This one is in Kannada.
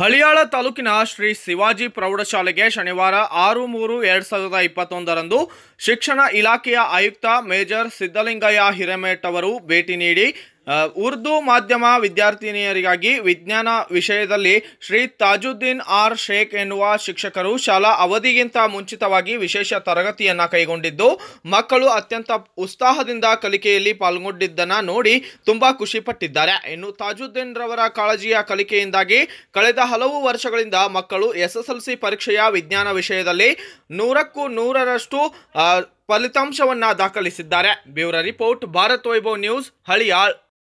ಹಳಿಯಾಳ ತಾಲೂಕಿನ ಶ್ರೀ ಶಿವಾಜಿ ಪ್ರೌಢಶಾಲೆಗೆ ಶನಿವಾರ ಆರು ಮೂರು ಎರಡ್ ಸಾವಿರದ ಇಪ್ಪತ್ತೊಂದರಂದು ಶಿಕ್ಷಣ ಇಲಾಖೆಯ ಆಯುಕ್ತ ಮೇಜರ್ ಸಿದ್ದಲಿಂಗಯ್ಯ ಹಿರೇಮೇಟ್ ಅವರು ಭೇಟಿ ನೀಡಿ ಉರ್ದು ಮಾಧ್ಯಮ ವಿದ್ಯಾರ್ಥಿನಿಯರಿಗಾಗಿ ವಿಜ್ಞಾನ ವಿಷಯದಲ್ಲಿ ಶ್ರೀ ತಾಜುದ್ದೀನ್ ಆರ್ ಶೇಖ್ ಎನ್ನುವ ಶಿಕ್ಷಕರು ಶಾಲಾ ಅವಧಿಗಿಂತ ಮುಂಚಿತವಾಗಿ ವಿಶೇಷ ತರಗತಿಯನ್ನು ಕೈಗೊಂಡಿದ್ದು ಮಕ್ಕಳು ಅತ್ಯಂತ ಉತ್ಸಾಹದಿಂದ ಕಲಿಕೆಯಲ್ಲಿ ಪಾಲ್ಗೊಂಡಿದ್ದನ್ನು ನೋಡಿ ತುಂಬ ಖುಷಿಪಟ್ಟಿದ್ದಾರೆ ಇನ್ನು ತಾಜುದ್ದೀನ್ ರವರ ಕಾಳಜಿಯ ಕಲಿಕೆಯಿಂದಾಗಿ ಕಳೆದ ಹಲವು ವರ್ಷಗಳಿಂದ ಮಕ್ಕಳು ಎಸ್ಎಸ್ಎಲ್ಸಿ ಪರೀಕ್ಷೆಯ ವಿಜ್ಞಾನ ವಿಷಯದಲ್ಲಿ ನೂರಕ್ಕೂ ನೂರರಷ್ಟು ಫಲಿತಾಂಶವನ್ನು ದಾಖಲಿಸಿದ್ದಾರೆ bureau report Bharat Vaibhav news Haliyal